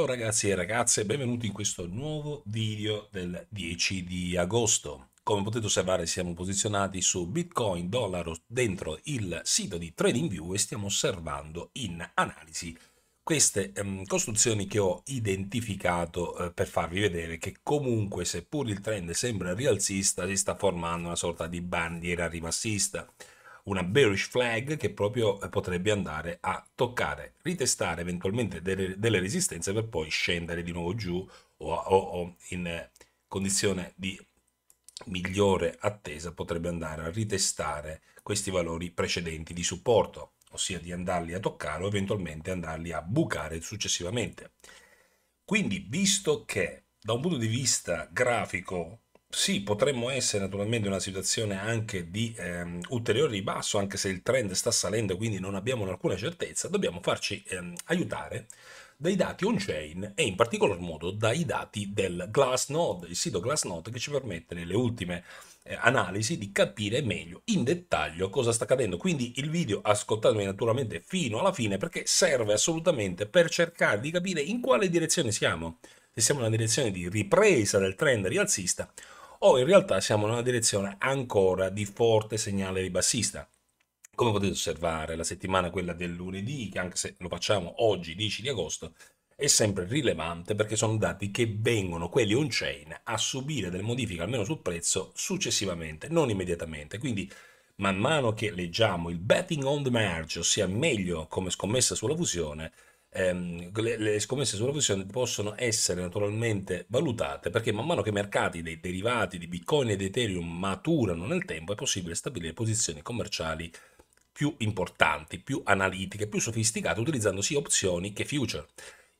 Ciao ragazzi e ragazze, benvenuti in questo nuovo video del 10 di agosto. Come potete osservare siamo posizionati su Bitcoin dollaro dentro il sito di TradingView e stiamo osservando in analisi queste um, costruzioni che ho identificato uh, per farvi vedere che comunque seppur il trend sembra rialzista si sta formando una sorta di bandiera ribassista una bearish flag che proprio eh, potrebbe andare a toccare, ritestare eventualmente delle, delle resistenze per poi scendere di nuovo giù o, o, o in eh, condizione di migliore attesa potrebbe andare a ritestare questi valori precedenti di supporto, ossia di andarli a toccare o eventualmente andarli a bucare successivamente. Quindi, visto che da un punto di vista grafico sì, potremmo essere naturalmente in una situazione anche di ehm, ulteriore ribasso, anche se il trend sta salendo, quindi non abbiamo alcuna certezza, dobbiamo farci ehm, aiutare dai dati on-chain e in particolar modo dai dati del Glassnode, il sito Glassnode che ci permette nelle ultime eh, analisi di capire meglio in dettaglio cosa sta accadendo. Quindi il video ascoltatemi naturalmente fino alla fine perché serve assolutamente per cercare di capire in quale direzione siamo. Se siamo nella direzione di ripresa del trend rialzista o oh, in realtà siamo in una direzione ancora di forte segnale ribassista. Come potete osservare, la settimana quella del lunedì, che anche se lo facciamo oggi, 10 di agosto, è sempre rilevante perché sono dati che vengono quelli on-chain a subire delle modifiche, almeno sul prezzo, successivamente, non immediatamente. Quindi man mano che leggiamo il betting on the merge, ossia meglio come scommessa sulla fusione, Ehm, le, le, scommesse sulle fusione possono essere naturalmente valutate perché man mano che i mercati dei derivati di Bitcoin ed Ethereum maturano nel tempo è possibile stabilire posizioni commerciali più importanti, più analitiche, più sofisticate utilizzando sia opzioni che future.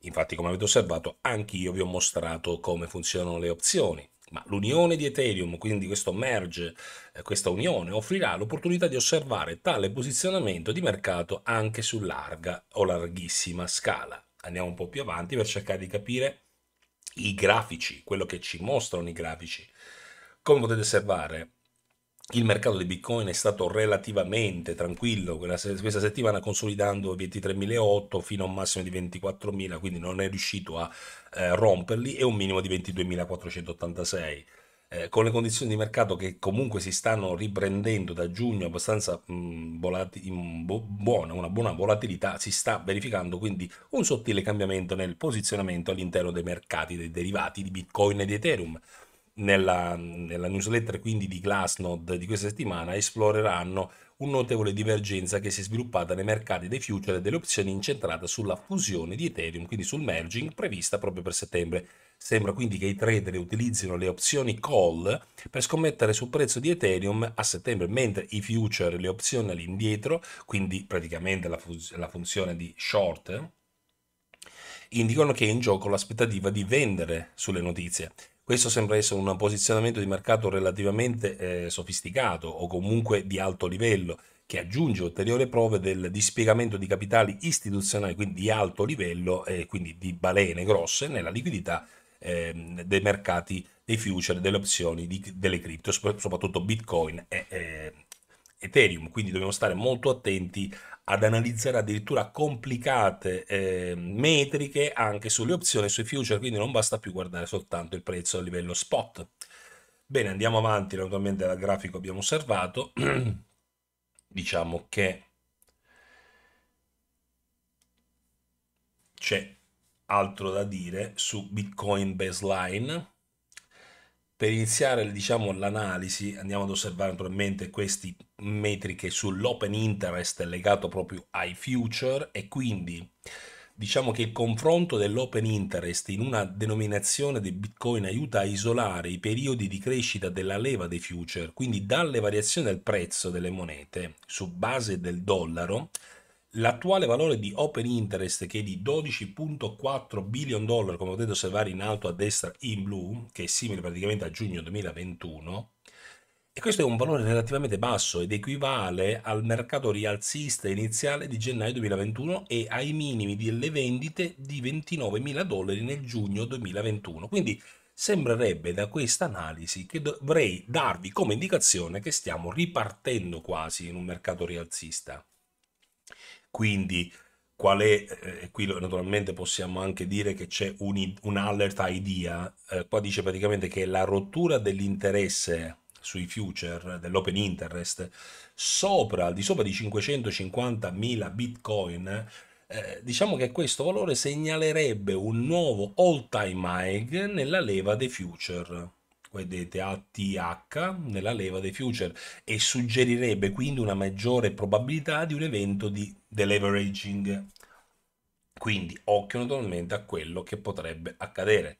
Infatti, come avete osservato, anch'io vi ho mostrato come funzionano le opzioni ma l'unione di Ethereum, quindi questo merge, eh, questa unione, offrirà l'opportunità di osservare tale posizionamento di mercato anche su larga o larghissima scala. Andiamo un po' più avanti per cercare di capire i grafici, quello che ci mostrano i grafici. Come potete osservare, il mercato di Bitcoin è stato relativamente tranquillo questa settimana consolidando 23.008 fino a un massimo di 24.000, quindi non è riuscito a eh, romperli e un minimo di 22.486. Eh, con le condizioni di mercato che comunque si stanno riprendendo da giugno abbastanza mh, mm, volati, mh, bo- buona, una buona volatilità, si sta verificando quindi un sottile cambiamento nel posizionamento all'interno dei mercati dei derivati di Bitcoin e di Ethereum, nella, nella, newsletter quindi di Glassnode di questa settimana esploreranno un notevole divergenza che si è sviluppata nei mercati dei future e delle opzioni incentrata sulla fusione di Ethereum, quindi sul merging prevista proprio per settembre. Sembra quindi che i trader utilizzino le opzioni call per scommettere sul prezzo di Ethereum a settembre, mentre i future, le opzioni all'indietro, quindi praticamente la, fus- la funzione di short, indicano che è in gioco l'aspettativa di vendere sulle notizie. Questo sembra essere un posizionamento di mercato relativamente eh, sofisticato o comunque di alto livello, che aggiunge ulteriori prove del dispiegamento di capitali istituzionali, quindi di alto livello, eh, quindi di balene grosse nella liquidità eh, dei mercati dei future, delle opzioni, di, delle cripto, soprattutto Bitcoin e eh, Ethereum. Quindi dobbiamo stare molto attenti ad analizzare addirittura complicate eh, metriche anche sulle opzioni e sui future, quindi non basta più guardare soltanto il prezzo a livello spot. Bene, andiamo avanti, naturalmente dal grafico abbiamo osservato, diciamo che c'è altro da dire su Bitcoin Baseline, per iniziare diciamo, l'analisi andiamo ad osservare naturalmente queste metriche sull'open interest legato proprio ai future e quindi diciamo che il confronto dell'open interest in una denominazione di Bitcoin aiuta a isolare i periodi di crescita della leva dei future, quindi dalle variazioni del prezzo delle monete su base del dollaro L'attuale valore di open interest che è di 12.4 billion dollar, come potete osservare in alto a destra in blu, che è simile praticamente a giugno 2021, e questo è un valore relativamente basso ed equivale al mercato rialzista iniziale di gennaio 2021 e ai minimi delle vendite di 29 mila dollari nel giugno 2021. Quindi sembrerebbe da questa analisi che dovrei darvi come indicazione che stiamo ripartendo quasi in un mercato rialzista. Quindi qual è, eh, qui naturalmente possiamo anche dire che c'è un, un alert idea, eh, qua dice praticamente che la rottura dell'interesse sui future dell'open interest sopra, al di sopra di 550.000 bitcoin eh, diciamo che questo valore segnalerebbe un nuovo all time high nella leva dei future vedete ATH nella leva dei future e suggerirebbe quindi una maggiore probabilità di un evento di deleveraging. Quindi occhio naturalmente a quello che potrebbe accadere.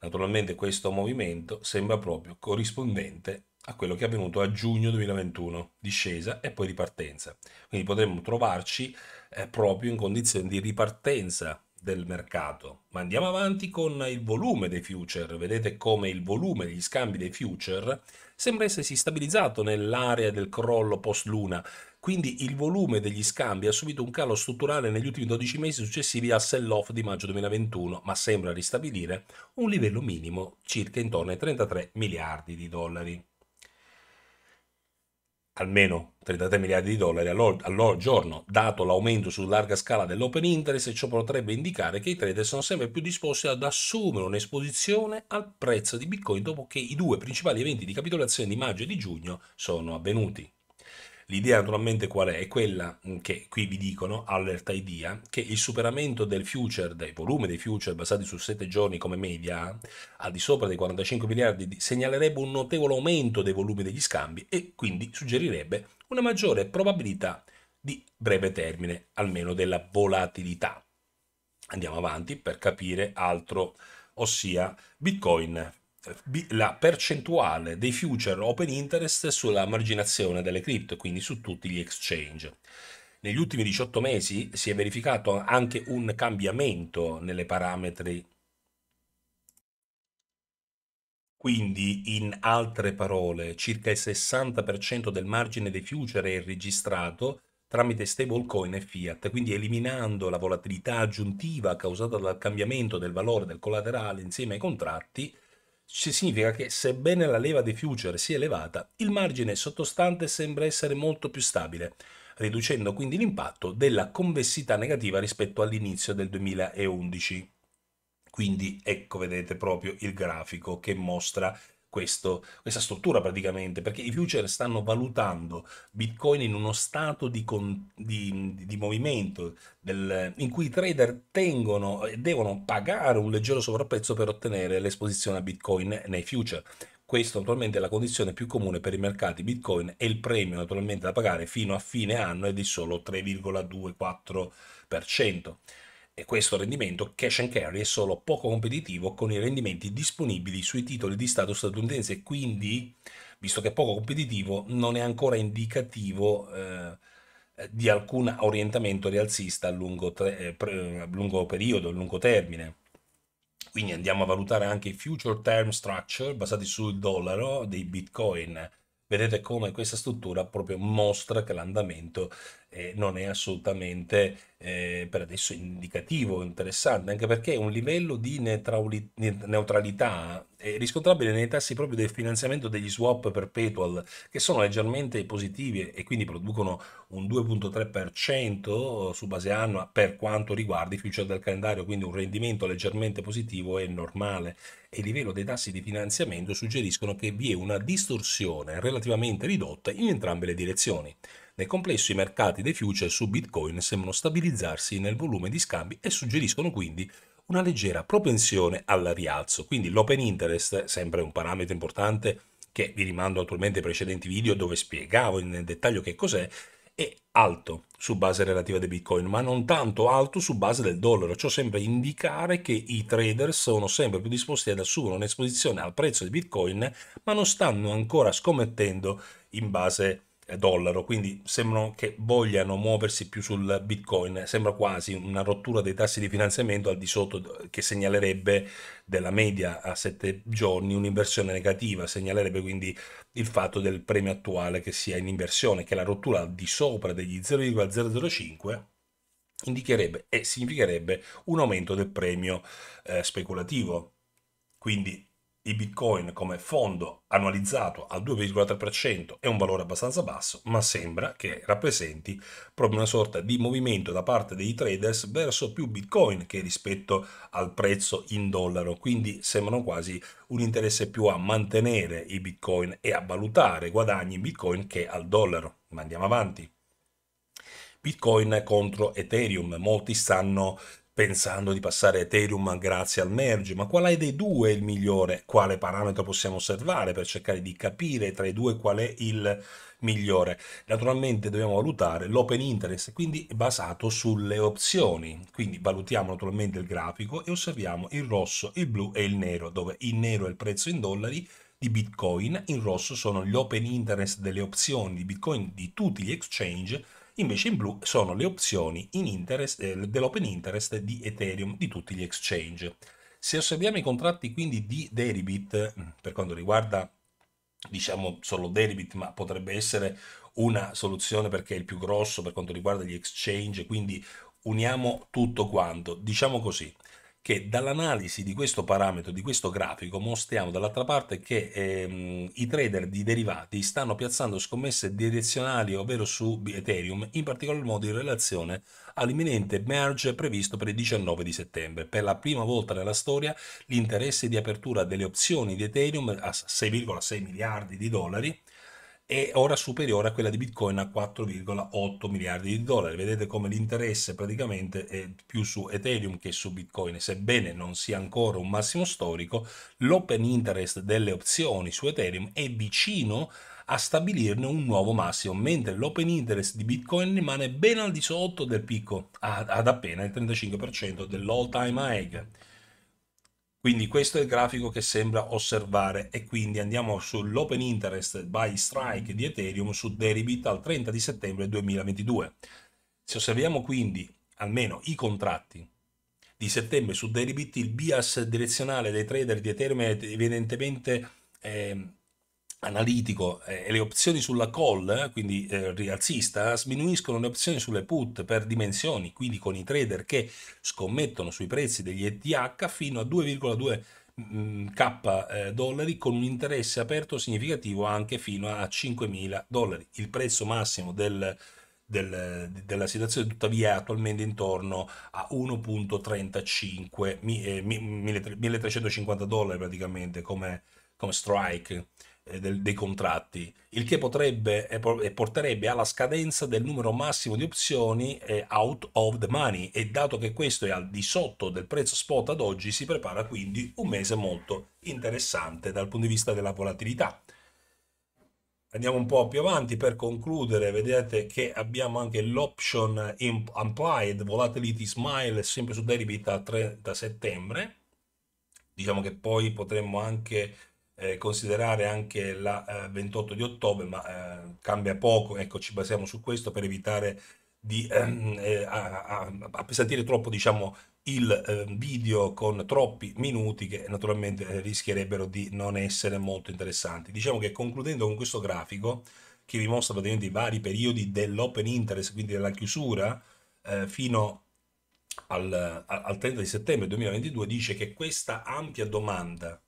Naturalmente questo movimento sembra proprio corrispondente a quello che è avvenuto a giugno 2021, discesa e poi ripartenza. Quindi potremmo trovarci eh, proprio in condizioni di ripartenza del mercato. Ma andiamo avanti con il volume dei future. Vedete come il volume degli scambi dei future sembra essersi stabilizzato nell'area del crollo post-luna, quindi il volume degli scambi ha subito un calo strutturale negli ultimi 12 mesi successivi al sell-off di maggio 2021, ma sembra ristabilire un livello minimo circa intorno ai 33 miliardi di dollari almeno 33 miliardi di dollari al giorno, dato l'aumento su larga scala dell'open interest, ciò potrebbe indicare che i trader sono sempre più disposti ad assumere un'esposizione al prezzo di Bitcoin dopo che i due principali eventi di capitolazione di maggio e di giugno sono avvenuti. L'idea naturalmente qual è? È quella mm, che qui vi dicono, allerta idea, che il superamento del future, dei volumi dei future basati su 7 giorni come media, al di sopra dei 45 miliardi, segnalerebbe un notevole aumento dei volumi degli scambi e quindi suggerirebbe una maggiore probabilità di breve termine, almeno della volatilità. Andiamo avanti per capire altro, ossia Bitcoin la percentuale dei future open interest sulla marginazione delle cripto, quindi su tutti gli exchange. Negli ultimi 18 mesi si è verificato anche un cambiamento nelle parametri. Quindi, in altre parole, circa il 60% del margine dei future è registrato tramite stablecoin e fiat, quindi eliminando la volatilità aggiuntiva causata dal cambiamento del valore del collaterale insieme ai contratti, ci significa che sebbene la leva dei future sia elevata, il margine sottostante sembra essere molto più stabile, riducendo quindi l'impatto della convessità negativa rispetto all'inizio del 2011. Quindi ecco vedete proprio il grafico che mostra questo, questa struttura praticamente, perché i future stanno valutando Bitcoin in uno stato di, con, di, di movimento del, in cui i trader tengono e devono pagare un leggero sovrapprezzo per ottenere l'esposizione a Bitcoin nei future. Questa naturalmente è la condizione più comune per i mercati Bitcoin e il premio naturalmente da pagare fino a fine anno è di solo 3,24% e questo rendimento cash and carry è solo poco competitivo con i rendimenti disponibili sui titoli di Stato statunitense, quindi, visto che è poco competitivo, non è ancora indicativo eh, di alcun orientamento rialzista a lungo, tre, eh, a lungo periodo, a lungo termine. Quindi andiamo a valutare anche i future term structure basati sul dollaro dei bitcoin. Vedete come questa struttura proprio mostra che l'andamento eh, non è assolutamente eh, per adesso indicativo, interessante, anche perché un livello di neutralità è riscontrabile nei tassi proprio del finanziamento degli swap perpetual, che sono leggermente positivi e quindi producono un 2.3% su base annua per quanto riguarda i future del calendario, quindi un rendimento leggermente positivo è normale. E il livello dei tassi di finanziamento suggeriscono che vi è una distorsione relativamente ridotta in entrambe le direzioni. Nel complesso i mercati dei futures su Bitcoin sembrano stabilizzarsi nel volume di scambi e suggeriscono quindi una leggera propensione al rialzo. Quindi l'open interest, sempre un parametro importante che vi rimando attualmente ai precedenti video dove spiegavo nel dettaglio che cos'è, è alto su base relativa di Bitcoin, ma non tanto alto su base del dollaro. Ciò sembra indicare che i trader sono sempre più disposti ad assumere un'esposizione al prezzo di Bitcoin, ma non stanno ancora scommettendo in base a eh, dollaro, quindi sembrano che vogliano muoversi più sul bitcoin, sembra quasi una rottura dei tassi di finanziamento al di sotto eh, che segnalerebbe della media a 7 giorni un'inversione negativa, segnalerebbe quindi il fatto del premio attuale che sia in inversione, che la rottura al di sopra degli 0,005 indicherebbe e significherebbe un aumento del premio eh, speculativo. Quindi i Bitcoin come fondo annualizzato al 2,3% è un valore abbastanza basso, ma sembra che rappresenti proprio una sorta di movimento da parte dei traders verso più Bitcoin che rispetto al prezzo in dollaro, quindi sembrano quasi un interesse più a mantenere i Bitcoin e a valutare guadagni in Bitcoin che al dollaro. Ma andiamo avanti. Bitcoin contro Ethereum, molti stanno pensando di passare Ethereum grazie al merge, ma quale dei due è il migliore? Quale parametro possiamo osservare per cercare di capire tra i due qual è il migliore? Naturalmente dobbiamo valutare l'open interest, quindi basato sulle opzioni. Quindi valutiamo naturalmente il grafico e osserviamo il rosso, il blu e il nero, dove il nero è il prezzo in dollari, di Bitcoin, in rosso sono gli open interest delle opzioni di Bitcoin di tutti gli exchange invece in blu sono le opzioni in interest, eh, dell'open interest di Ethereum di tutti gli exchange. Se osserviamo i contratti quindi di Deribit, mm, per quanto riguarda diciamo solo Deribit, ma potrebbe essere una soluzione perché è il più grosso per quanto riguarda gli exchange, quindi uniamo tutto quanto, diciamo così che dall'analisi di questo parametro, di questo grafico, mostriamo dall'altra parte che ehm, i trader di derivati stanno piazzando scommesse direzionali, ovvero su Ethereum, in particolar modo in relazione all'imminente merge previsto per il 19 di settembre. Per la prima volta nella storia l'interesse di apertura delle opzioni di Ethereum a 6,6 miliardi di dollari è ora superiore a quella di Bitcoin a 4,8 miliardi di dollari. Vedete come l'interesse praticamente è più su Ethereum che su Bitcoin. Sebbene non sia ancora un massimo storico, l'open interest delle opzioni su Ethereum è vicino a stabilirne un nuovo massimo, mentre l'open interest di Bitcoin rimane ben al di sotto del picco, ad appena il 35% dell'all time high. Quindi questo è il grafico che sembra osservare e quindi andiamo sull'open interest by strike di Ethereum su Deribit al 30 di settembre 2022. Se osserviamo quindi almeno i contratti di settembre su Deribit, il bias direzionale dei trader di Ethereum è evidentemente eh, analitico eh, e le opzioni sulla call, eh, quindi eh, rialzista, sminuiscono le opzioni sulle put per dimensioni, quindi con i trader che scommettono sui prezzi degli ETH fino a 2,2 mm, k eh, dollari con un interesse aperto significativo anche fino a 5.000 dollari. Il prezzo massimo del, del, della situazione tuttavia è attualmente intorno a 1.35, 1.350 eh, dollari praticamente come, come strike. Eh, del, dei contratti, il che potrebbe e porterebbe alla scadenza del numero massimo di opzioni eh, out of the money e dato che questo è al di sotto del prezzo spot ad oggi si prepara quindi un mese molto interessante dal punto di vista della volatilità. Andiamo un po' più avanti per concludere, vedete che abbiamo anche l'option implied volatility smile sempre su Deribit a 30 settembre. Diciamo che poi potremmo anche eh, considerare anche la eh, 28 di ottobre, ma eh, cambia poco, ecco, ci basiamo su questo per evitare di ehm, eh, appesantire troppo diciamo, il ehm, video con troppi minuti che naturalmente eh, rischierebbero di non essere molto interessanti. Diciamo che concludendo con questo grafico, che vi mostra praticamente i vari periodi dell'open interest, quindi della chiusura, eh, fino al, al 30 di settembre 2022, dice che questa ampia domanda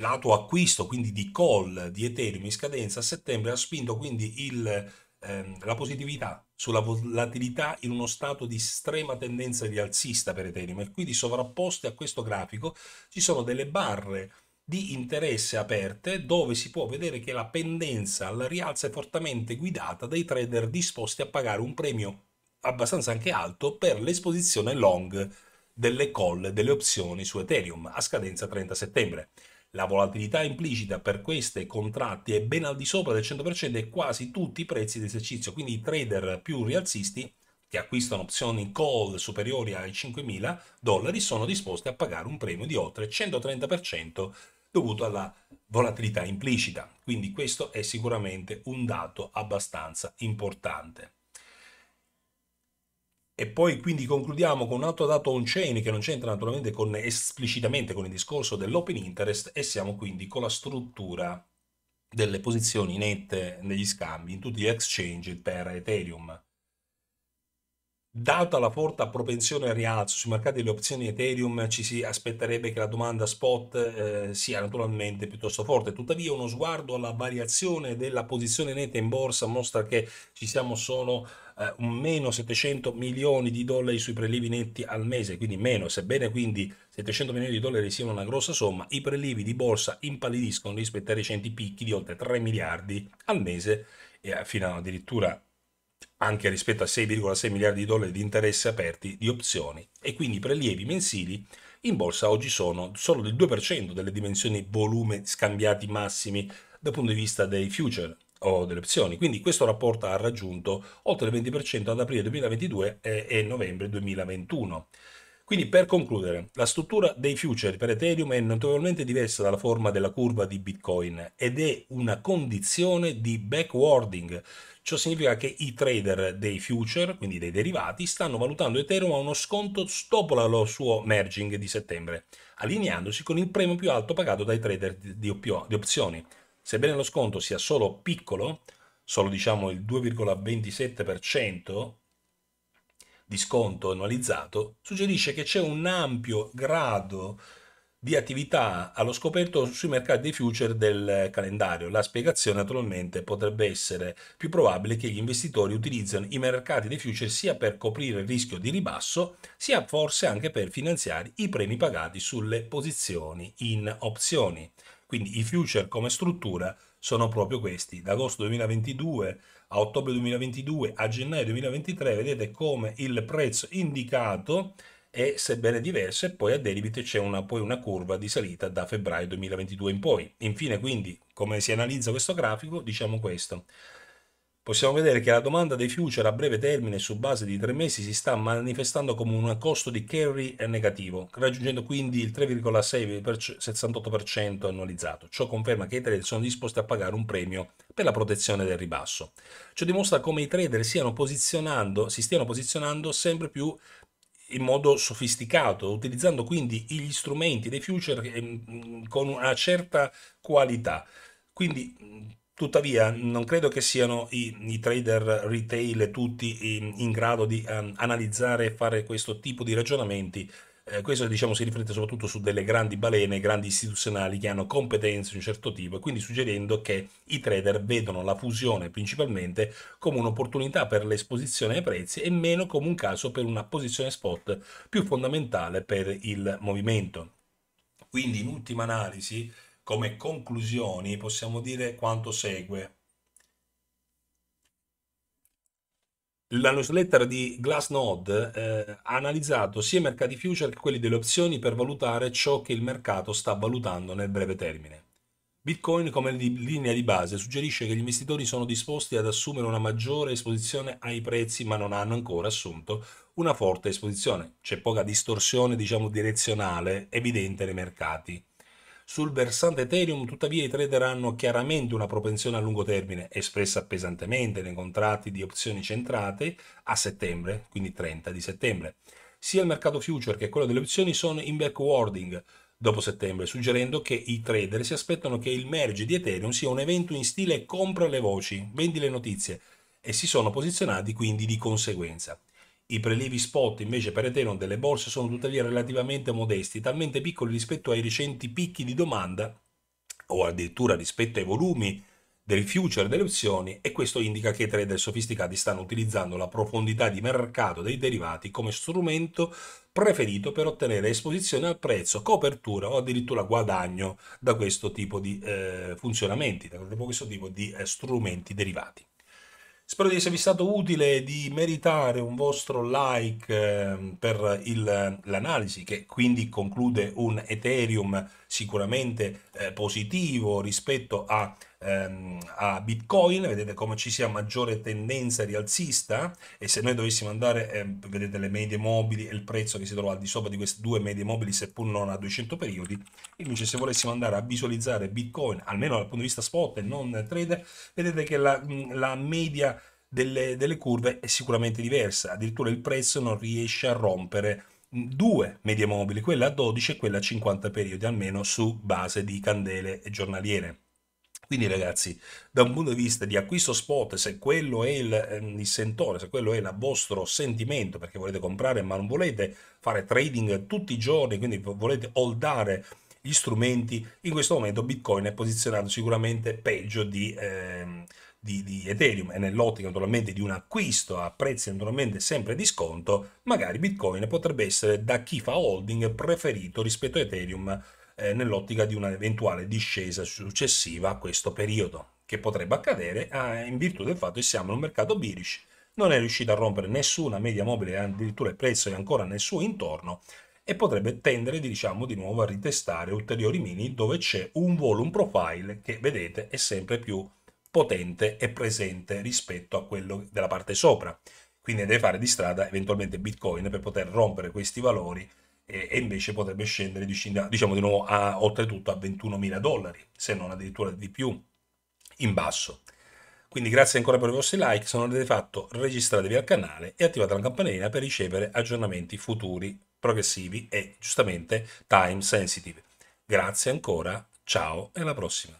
lato acquisto, quindi di call di Ethereum in scadenza a settembre, ha spinto quindi il, ehm, la positività sulla volatilità in uno stato di estrema tendenza rialzista per Ethereum e quindi sovrapposte a questo grafico ci sono delle barre di interesse aperte dove si può vedere che la pendenza alla rialza è fortemente guidata dai trader disposti a pagare un premio abbastanza anche alto per l'esposizione long delle call delle opzioni su Ethereum a scadenza 30 settembre. La volatilità implicita per questi contratti è ben al di sopra del 100% e quasi tutti i prezzi di esercizio, quindi i trader più rialzisti che acquistano opzioni call superiori ai 5.000 dollari sono disposti a pagare un premio di oltre 130% dovuto alla volatilità implicita. Quindi questo è sicuramente un dato abbastanza importante. E poi quindi concludiamo con un altro dato on-chain che non c'entra naturalmente con, esplicitamente con il discorso dell'open interest e siamo quindi con la struttura delle posizioni nette negli scambi in tutti gli exchange per Ethereum. Data la forte propensione al rialzo sui mercati delle opzioni Ethereum, ci si aspetterebbe che la domanda spot eh, sia naturalmente piuttosto forte. Tuttavia, uno sguardo alla variazione della posizione netta in borsa mostra che ci siamo solo eh, un meno 700 milioni di dollari sui prelievi netti al mese, quindi meno, sebbene quindi 700 milioni di dollari siano una grossa somma, i prelievi di borsa impallidiscono rispetto ai recenti picchi di oltre 3 miliardi al mese e eh, fino addirittura anche rispetto a 6,6 miliardi di dollari di interessi aperti di opzioni e quindi i prelievi mensili in borsa oggi sono solo del 2% delle dimensioni volume scambiati massimi dal punto di vista dei future, o delle opzioni. Quindi questo rapporto ha raggiunto oltre il 20% ad aprile 2022 e novembre 2021. Quindi per concludere, la struttura dei future per Ethereum è notevolmente diversa dalla forma della curva di Bitcoin ed è una condizione di backwarding. Ciò significa che i trader dei future, quindi dei derivati, stanno valutando Ethereum a uno sconto dopo lo suo merging di settembre, allineandosi con il premio più alto pagato dai trader di opzioni, Sebbene lo sconto sia solo piccolo, solo diciamo il 2,27% di sconto annualizzato, suggerisce che c'è un ampio grado di attività allo scoperto sui mercati dei future del calendario. La spiegazione naturalmente potrebbe essere più probabile che gli investitori utilizzino i mercati dei future sia per coprire il rischio di ribasso, sia forse anche per finanziare i premi pagati sulle posizioni in opzioni. Quindi i future come struttura sono proprio questi. Da agosto 2022 a ottobre 2022 a gennaio 2023 vedete come il prezzo indicato è sebbene diverso e poi a debito c'è una, poi una curva di salita da febbraio 2022 in poi. Infine quindi come si analizza questo grafico diciamo questo possiamo vedere che la domanda dei future a breve termine su base di tre mesi si sta manifestando come un costo di carry negativo, raggiungendo quindi il 3,68% annualizzato. Ciò conferma che i trader sono disposti a pagare un premio per la protezione del ribasso. Ciò dimostra come i trader si stiano posizionando sempre più in modo sofisticato, utilizzando quindi gli strumenti dei future ehm, con una certa qualità. Quindi Tuttavia non credo che siano i, i trader retail tutti in, in grado di um, analizzare e fare questo tipo di ragionamenti. Eh, questo diciamo, si riflette soprattutto su delle grandi balene, grandi istituzionali che hanno competenze di un certo tipo e quindi suggerendo che i trader vedono la fusione principalmente come un'opportunità per l'esposizione ai prezzi e meno come un caso per una posizione spot più fondamentale per il movimento. Quindi in ultima analisi come conclusioni possiamo dire quanto segue. La newsletter di Glassnode eh, ha analizzato sia i mercati future che quelli delle opzioni per valutare ciò che il mercato sta valutando nel breve termine. Bitcoin come linea di base suggerisce che gli investitori sono disposti ad assumere una maggiore esposizione ai prezzi ma non hanno ancora assunto una forte esposizione. C'è poca distorsione diciamo direzionale evidente nei mercati. Sul versante Ethereum, tuttavia, i trader hanno chiaramente una propensione a lungo termine, espressa pesantemente nei contratti di opzioni centrate a settembre, quindi 30 di settembre. Sia il mercato future che quello delle opzioni sono in backwarding dopo settembre, suggerendo che i trader si aspettano che il merge di Ethereum sia un evento in stile compra le voci, vendi le notizie, e si sono posizionati quindi di conseguenza. I prelievi spot invece per Ethereum delle borse sono tuttavia relativamente modesti, talmente piccoli rispetto ai recenti picchi di domanda o addirittura rispetto ai volumi del future delle opzioni e questo indica che i trader sofisticati stanno utilizzando la profondità di mercato dei derivati come strumento preferito per ottenere esposizione al prezzo, copertura o addirittura guadagno da questo tipo di eh, funzionamenti, da questo tipo di eh, strumenti derivati. Spero di esservi stato utile e di meritare un vostro like ehm, per l'analisi che quindi conclude un Ethereum sicuramente eh, positivo rispetto a ehm, a Bitcoin, vedete come ci sia maggiore tendenza rialzista e se noi dovessimo andare, eh, vedete le medie mobili e il prezzo che si trova al di sopra di queste due medie mobili seppur non a 200 periodi, invece se volessimo andare a visualizzare Bitcoin, almeno dal punto di vista spot e non trade, vedete che la, la media delle, delle curve è sicuramente diversa, addirittura il prezzo non riesce a rompere due medie mobili, quella a 12 e quella a 50 periodi almeno su base di candele giornaliere. Quindi ragazzi, da un punto di vista di acquisto spot, se quello è il, ehm, il sentore, se quello è il vostro sentimento, perché volete comprare ma non volete fare trading tutti i giorni, quindi volete holdare gli strumenti, in questo momento Bitcoin è posizionato sicuramente peggio di, eh, di, di Ethereum e nell'ottica naturalmente di un acquisto a prezzi naturalmente sempre di sconto, magari Bitcoin potrebbe essere da chi fa holding preferito rispetto a Ethereum eh, nell'ottica di un'eventuale discesa successiva a questo periodo, che potrebbe accadere eh, in virtù del fatto che siamo in un mercato bearish, non è riuscito a rompere nessuna media mobile, addirittura il prezzo è ancora nel suo intorno, e potrebbe tendere diciamo di nuovo a ritestare ulteriori mini dove c'è un volume profile che vedete è sempre più potente e presente rispetto a quello della parte sopra quindi deve fare di strada eventualmente bitcoin per poter rompere questi valori e, invece potrebbe scendere diciamo di nuovo a, oltretutto a 21.000 dollari, se non addirittura di più in basso. Quindi grazie ancora per i vostri like, se non l'avete fatto registratevi al canale e attivate la campanellina per ricevere aggiornamenti futuri, progressivi e giustamente time sensitive. Grazie ancora, ciao e alla prossima.